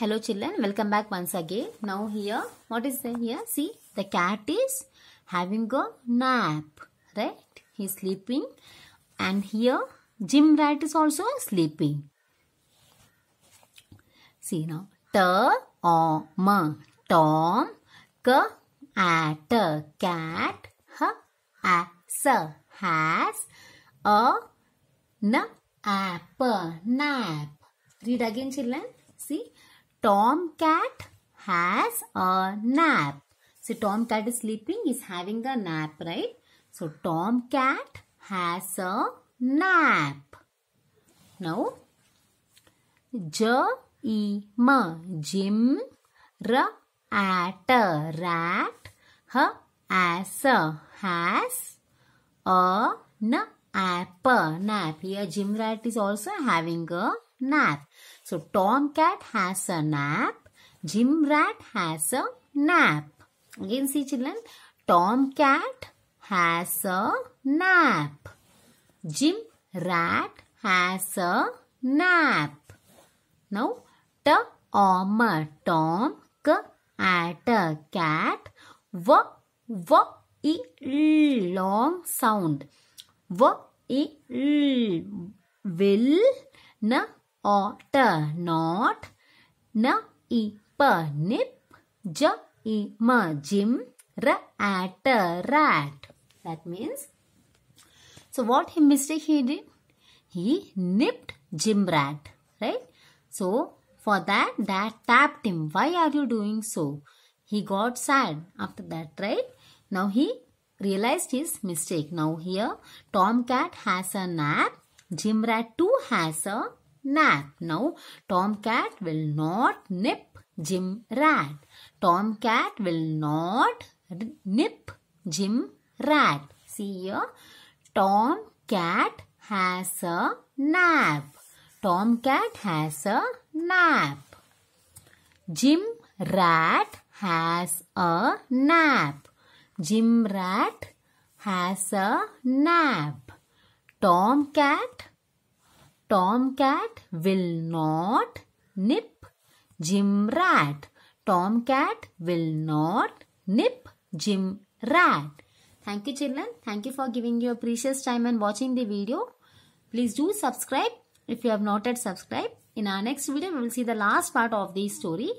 Hello children, welcome back once again. Now here, what is there here? See, the cat is having a nap, right? He's sleeping and here Jim rat is also sleeping. See now, T-O-M, Tom, K-A-T, cat, H-A-S, has, a, n, apple, nap. Read again children. See, Tomcat has a nap. So Tomcat is sleeping, is having a nap, right? So Tomcat has a nap. Now, J-E-M, jim rat at R-At, has as H-As, nap apple nap. Here Jim Rat is also having a nap. So Tomcat has a nap. Jim Rat has a nap. Again see children. Tomcat has a nap. Jim Rat has a nap. Now Tuck om tom k at a cat v v e long sound w e l will n o t not n e p nip j e m jim r at rat that means so what he mistake he did he nipped jim rat right so for that that tapped him why are you doing so he got sad after that right now he realized his mistake. Now here Tomcat has a nap. Jim Rat too has a nap. Now Tomcat will not nip Jim Rat. Tomcat will not nip Jim Rat. See here. Tomcat has a nap. Tomcat has a nap. Jim Rat has a nap. Jim Rat has a nap. Tom Cat, Tom Cat will not nip Jim Rat. Tom Cat will not nip Jim Rat. Thank you children. Thank you for giving your precious time and watching the video. Please do subscribe if you have not yet subscribed. In our next video, we will see the last part of the story.